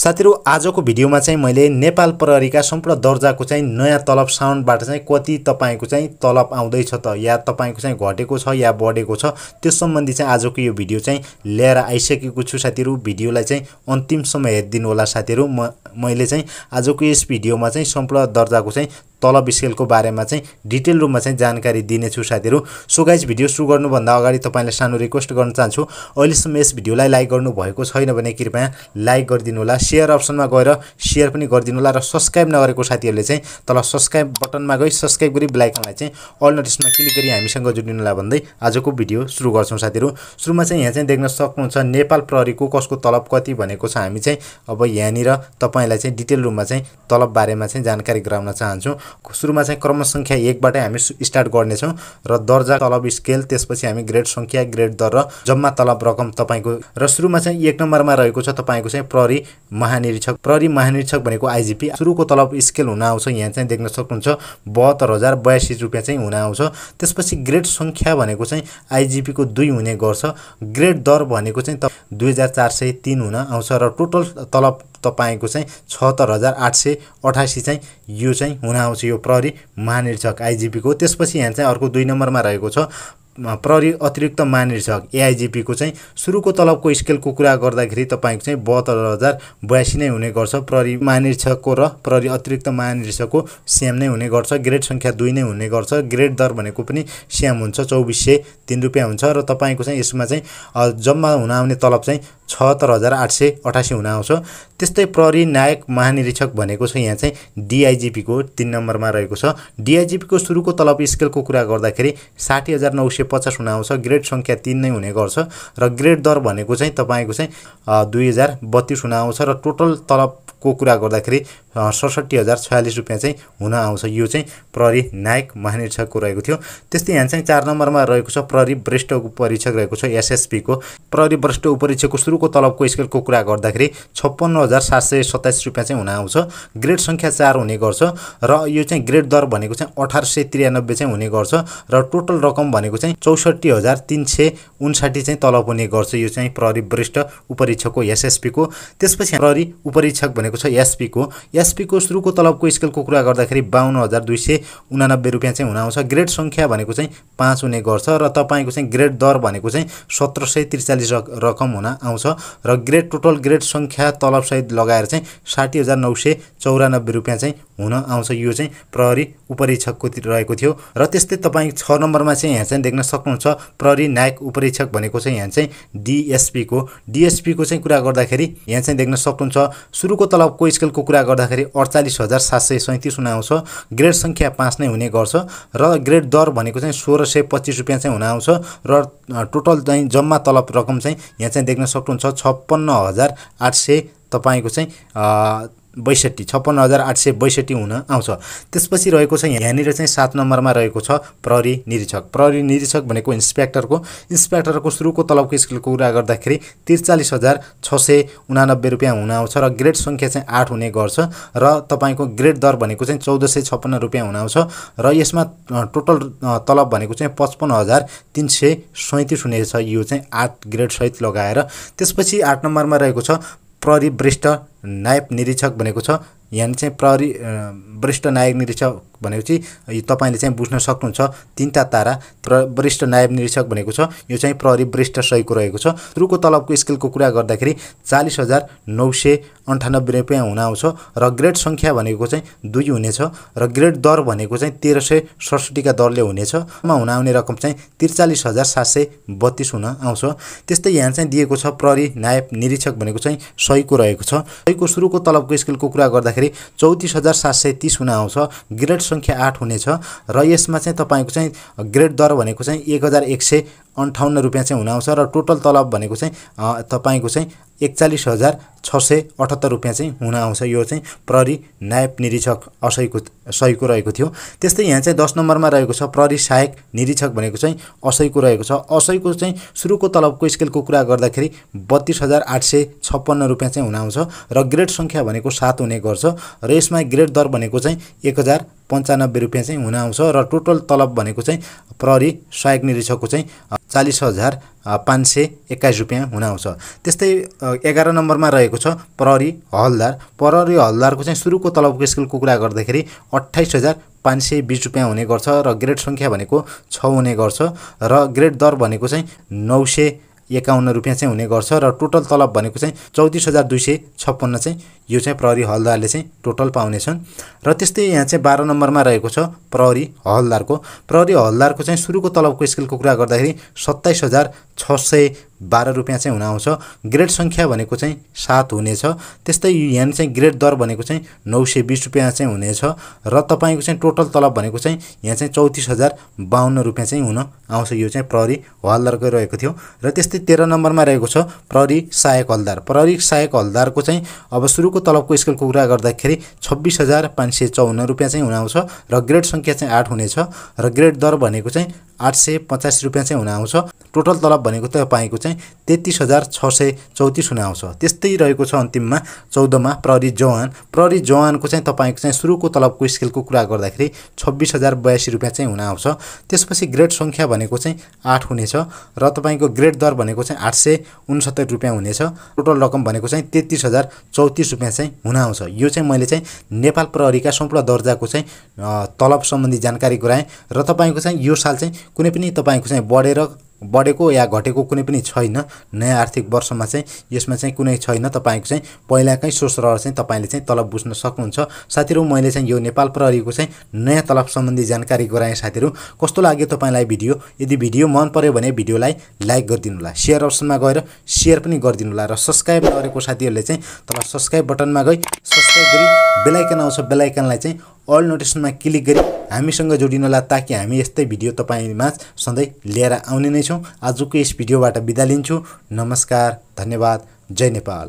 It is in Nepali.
साथीहरू आजको भिडियोमा चाहिँ मैले नेपाल प्रहरीका सम्पूर्ण दर्जाको चाहिँ नयाँ तलब साउन्डबाट चाहिँ कति तपाईँको चाहिँ तलब आउँदैछ त या तपाईँको चाहिँ घटेको छ या बढेको छ त्यो सम्बन्धी चाहिँ आजको यो भिडियो चाहिँ ल्याएर आइसकेको छु साथीहरू भिडियोलाई चाहिँ अन्तिमसम्म हेरिदिनु होला साथीहरू म मैले चाहिँ आजको यस भिडियोमा चाहिँ सम्पूर्ण दर्जाको चाहिँ तलब स्केलको बारेमा चाहिँ डिटेल रूपमा चाहिँ जानकारी दिनेछु साथीहरू सो गाइज भिडियो सुरु गर्नुभन्दा अगाडि तपाईँलाई सानो रिक्वेस्ट गर्न चाहन्छु अहिलेसम्म यस भिडियोलाई लाइक गर्नुभएको छैन भने कृपया लाइक गरिदिनु होला सेयर अप्सनमा गएर सेयर पनि गरिदिनु होला र सब्सक्राइब नगरेको साथीहरूले चाहिँ तल सब्सक्राइब बटनमा गई सब्सक्राइब गरी बेलायकनलाई चाहिँ अल नोटिसमा क्लिक गरी हामीसँग जोडिनुलाई भन्दै आजको भिडियो सुरु गर्छौँ साथीहरू सुरुमा चाहिँ यहाँ चाहिँ देख्न सक्नुहुन्छ नेपाल प्रहरीको कसको तलब कति भनेको छ हामी चाहिँ अब यहाँनिर तपाईँलाई चाहिँ डिटेल रूपमा चाहिँ तलब बारेमा चाहिँ जानकारी गराउन चाहन्छौँ सुरुमा चाहिँ क्रम सङ्ख्या एकबाटै हामी स्टार्ट गर्नेछौँ र दर्जा तलब स्केल त्यसपछि हामी ग्रेड सङ्ख्या ग्रेड दर र जम्मा तलब रकम तपाईँको र सुरुमा चाहिँ एक नम्बरमा रहेको छ तपाईँको चाहिँ प्रहरी महानिरीक्षक प्रहरी महानिरीक्षक भनेको आइजिपी सुरुको तलब स्केल हुन आउँछ यहाँ चाहिँ देख्न सक्नुहुन्छ बहत्तर हजार बयासी रुपियाँ चाहिँ हुन आउँछ त्यसपछि ग्रेड सङ्ख्या भनेको चाहिँ आइजिपीको दुई हुने गर्छ ग्रेड दर भनेको चाहिँ दुई हजार चार सय तिन हुन आउँछ र टोटल तलब तपाईँको चाहिँ छत्तर हजार आठ सय अठासी चाहिँ यो चाहिँ हुन आउँछ यो प्रहरी महानिरीक्षक आइजिपीको त्यसपछि यहाँ चाहिँ अर्को दुई नम्बरमा रहेको छ प्रहरी अतिरिक्त महानिरीक्षक एआइजिपीको चाहिँ सुरुको तलबको स्केलको कुरा गर्दाखेरि तपाईँको चाहिँ बहत्तर हजार बयासी नै हुने गर्छ प्रहरी महानिरीक्षकको र प्रहरी अतिरिक्त महानिरीक्षकको स्याम नै हुने गर्छ ग्रेड सङ्ख्या दुई नै हुने गर्छ ग्रेड दर भनेको पनि स्याम हुन्छ चौबिस सय तिन रुपियाँ हुन्छ र तपाईँको चाहिँ यसमा चाहिँ जम्मा हुन आउने तलब चाहिँ छहत्तर हजार आठ सय अठासी हुन आउँछ त्यस्तै प्रहरी नायक महानिरीक्षक भनेको छ यहाँ चाहिँ डिआइजिपीको तिन नम्बरमा रहेको छ डिआइजिपीको सुरुको तलब स्केलको कुरा गर्दाखेरि साठी हजार नौ सय सय पचास हुन आउँछ ग्रेड सङ्ख्या तिन नै हुने गर्छ र ग्रेड दर भनेको चाहिँ तपाईँको चाहिँ दुई हजार बत्तिस हुन आउँछ र टोटल तलबको कुरा गर्दाखेरि सडसट्ठी हजार छयालिस रुपियाँ चाहिँ हुन आउँछ यो चाहिँ प्रहरी नायक महानिरीक्षकको रहेको थियो त्यस्तै यहाँ चाहिँ चार नम्बरमा रहेको छ प्रहरी वरिष्ठ उपरीक्षक रहेको छ एसएसपीको प्रहरी वरिष्ठ उपरीक्षकको सुरुको तलबको स्केलको कुरा गर्दाखेरि छप्पन्न हजार सात सय सत्ताइस रुपियाँ चाहिँ हुन आउँछ ग्रेड सङ्ख्या चार हुने गर्छ र यो चाहिँ ग्रेड दर भनेको चाहिँ अठार सय त्रियानब्बे चाहिँ हुने गर्छ र टोटल रकम भनेको चाहिँ चौसठी हजार तिन सय उन्साठी चाहिँ तलब हुने गर्छ यो चाहिँ प्रहरी वरिष्ठ उपरीक्षकको एसएसपीको त्यसपछि प्रहरी उपरीक्षक भनेको छ एसपीको एसपीको सुरुको तलबको स्केलको कुरा गर्दाखेरि बाहन्न हजार दुई सय उनानब्बे रुपियाँ चाहिँ हुन आउँछ ग्रेड सङ्ख्या भनेको चाहिँ पाँच हुने गर्छ र तपाईँको चाहिँ ग्रेड दर भनेको चाहिँ सत्र सय त्रिचालिस रकम हुन आउँछ र ग्रेड टोटल ग्रेड सङ्ख्या तलबसहित लगाएर चाहिँ साठी हजार नौ सय चौरानब्बे रुपियाँ चाहिँ हुन आउँछ यो चाहिँ प्रहरी उपरीक्षकको रहेको थियो र त्यस्तै तपाईँ छ नम्बरमा चाहिँ यहाँ चाहिँ देख्न सक्नुहुन्छ प्रहरी नायक उपरी निरीक्षक भनेको चाहिँ यहाँ चाहिँ डिएसपीको डिएसपीको चाहिँ कुरा गर्दाखेरि यहाँ चाहिँ देख्न सक्नुहुन्छ सुरुको तलबको स्केलको कुरा गर्दाखेरि अडचालिस हजार सात सय सैँतिस हुन आउँछ ग्रेड सङ्ख्या पाँच नै हुने गर्छ र ग्रेड दर भनेको चाहिँ सोह्र सय पच्चिस रुपियाँ चाहिँ हुन आउँछ र टोटल चाहिँ जम्मा तलब रकम चाहिँ यहाँ चाहिँ देख्न सक्नुहुन्छ छप्पन्न हजार आठ सय तपाईँको चाहिँ बैसठी छप्पन्न हजार आठ सय बैसठी हुन आउँछ त्यसपछि रहेको छ यहाँनिर चाहिँ सात नम्बरमा रहेको छ प्रहरी निरीक्षक प्रहरी निरीक्षक भनेको इन्सपेक्टरको इन्सपेक्टरको सुरुको तलबको स्केलको कुरा गर्दाखेरि त्रिचालिस हजार छ सय उनानब्बे रुपियाँ हुन आउँछ र ग्रेड सङ्ख्या चाहिँ आठ हुने गर्छ र तपाईँको ग्रेड दर भनेको चाहिँ चौध सय छप्पन्न रुपियाँ हुन आउँछ र यसमा टोटल तलब भनेको चाहिँ पचपन्न हजार तिन सय सैँतिस हुनेछ यो चाहिँ आठ ग्रेडसहित लगाएर त्यसपछि आठ नम्बरमा रहेको छ प्रहरी वरिष्ठ नायब निरीक्षक भनेको छ यहाँ चाहिँ प्रहरी वरिष्ठ नायक निरीक्षक भनेपछि तपाईँले चाहिँ बुझ्न सक्नुहुन्छ तिनवटा तारा प्र वरिष्ठ नायब निरीक्षक भनेको छ यो चाहिँ प्रहरी वरिष्ठ सहीको रहेको छ रुको तलबको स्केलको कुरा गर्दाखेरि चालिस हजार नौ सय अन्ठानब्बे रुपियाँ हुन आउँछ र ग्रेड सङ्ख्या भनेको चाहिँ दुई हुनेछ र ग्रेड दर भनेको चाहिँ तेह्र सय सडसठीका दरले हुनेछ मा हुन आउने रकम चाहिँ त्रिचालिस हजार सात सय बत्तिस हुन आउँछ त्यस्तै यहाँ चाहिँ दिएको छ प्रहरी नायब निरीक्षक भनेको चाहिँ सहीको रहेको छ तपाईँको सुरुको तलबको स्केलको कुरा गर्दाखेरि चौतिस हजार सात सय तिस हुन आउँछ ग्रेड सङ्ख्या आठ हुनेछ र यसमा चाहिँ तपाईँको चाहिँ ग्रेड दर भनेको चाहिँ एक हजार एक सय अन्ठाउन्न रुपियाँ चाहिँ हुन आउँछ र टोटल तलब भनेको चाहिँ तपाईँको चाहिँ एकचालिस हजार छ सय अठहत्तर रुपियाँ चाहिँ हुन आउँछ यो चाहिँ प्रहरी नायब निरीक्षक असहीको सहीको रहेको थियो त्यस्तै यहाँ चाहिँ दस नम्बरमा रहेको छ प्रहरी सहायक निरीक्षक भनेको चाहिँ असहीको रहेको छ असहीको चाहिँ सुरुको तलबको स्केलको कुरा गर्दाखेरि बत्तिस हजार आठ सय छप्पन्न रुपियाँ चाहिँ हुन आउँछ र ग्रेड सङ्ख्या भनेको सात हुने गर्छ र यसमा ग्रेड दर भनेको चाहिँ एक हजार पन्चानब्बे रुपियाँ चाहिँ हुन आउँछ र टोटल तलब भनेको चाहिँ प्रहरी सहायक निरीक्षकको चाहिँ चालिस हजार पाँच सय एक्काइस रुपियाँ हुन आउँछ त्यस्तै एघार नम्बरमा रहेको छ प्रहरी हलदार प्रहरी हलदारको चाहिँ सुरुको तलबको स्केलको कुरा गर्दाखेरि अट्ठाइस हजार पाँच सय बिस रुपियाँ हुने गर्छ र ग्रेड सङ्ख्या भनेको छ हुने गर्छ र ग्रेड दर भनेको चाहिँ नौ सय एकाउन्न रुपियाँ चाहिँ हुने गर्छ र टोटल तलब भनेको चाहिँ चौतिस हजार दुई सय छप्पन्न चाहिँ यो चाहिँ प्रहरी हलदारले चाहिँ टोटल पाउनेछन् र त्यस्तै यहाँ चाहिँ बाह्र नम्बरमा रहेको छ प्रहरी हलदारको प्रहरी हलदारको चाहिँ सुरुको तलबको स्केलको कुरा गर्दाखेरि सत्ताइस हजार छ सय बाह्र रुपियाँ चाहिँ हुन आउँछ ग्रेड सङ्ख्या भनेको चाहिँ सात हुनेछ त्यस्तै यहाँ चाहिँ ग्रेड दर भनेको चाहिँ नौ सय बिस रुपियाँ चाहिँ हुनेछ र तपाईँको चाहिँ टोटल तलब भनेको चाहिँ यहाँ चाहिँ चौतिस हजार बाहन्न रुपियाँ चाहिँ हुन आउँछ यो चाहिँ प्रहरी हलदारकै रहेको थियो र त्यस्तै तेह्र नम्बरमा रहेको छ प्रहरी सहायक हलदार प्रहरी सहायक हलदारको चाहिँ अब सुरुको तलबको स्केलको कुरा गर्दाखेरि छब्बिस हजार पाँच सय चौन्न रुपियाँ चाहिँ हुन आउँछ र ग्रेड सङ्ख्या चाहिँ आठ हुनेछ र ग्रेड दर भनेको चाहिँ आठ सय पचास रुपियाँ चाहिँ हुन आउँछ टोटल तलब भनेको तपाईँको चाहिँ तेत्तिस हजार छ सय चौतिस हुन आउँछ त्यस्तै रहेको छ अन्तिममा चौधमा प्रहरी जवान प्रहरी जवानको चाहिँ तपाईँको चाहिँ सुरुको तलबको स्केलको कुरा गर्दाखेरि छब्बिस हजार बयासी रुपियाँ चाहिँ हुन आउँछ त्यसपछि ग्रेड सङ्ख्या भनेको चाहिँ आठ हुनेछ र तपाईँको ग्रेड दर भनेको चाहिँ आठ सय उनसत्तर रुपियाँ हुनेछ टोटल रकम भनेको चाहिँ तेत्तिस हजार चौतिस रुपियाँ चाहिँ हुन आउँछ यो चाहिँ मैले चाहिँ नेपाल प्रहरीका सम्पूर्ण दर्जाको चाहिँ तलब सम्बन्धी जानकारी गराएँ र तपाईँको चाहिँ यो साल चाहिँ कुनै पनि तपाईँको चाहिँ बढेर बढेको या घटेको कुनै पनि छैन नयाँ आर्थिक वर्षमा चाहिँ यसमा चाहिँ कुनै छैन तपाईँको चाहिँ पहिलाकै सोच रहेर चाहिँ तपाईँले चाहिँ तलब बुझ्न सक्नुहुन्छ साथीहरू मैले चाहिँ यो नेपाल प्रहरीको चाहिँ नयाँ तलब सम्बन्धी जानकारी गराएँ साथीहरू कस्तो लाग्यो तपाईँलाई भिडियो यदि भिडियो मन पऱ्यो भने भिडियोलाई लाइक गरिदिनुहोला सेयर अप्सनमा गएर सेयर पनि गरिदिनुहोला र सब्सक्राइब नगरेको साथीहरूले चाहिँ तल सब्सक्राइब बटनमा गई सब्सक्राइब गरी बेलायकन आउँछ बेलायकनलाई चाहिँ अल नोटिसनमा क्लिक गरी हामीसँग जोडिनला ताकि हामी यस्तै भिडियो तपाईँमा सधैँ लिएर आउने नै छौँ आजको यस भिडियोबाट बिदा लिन्छु नमस्कार धन्यवाद जय नेपाल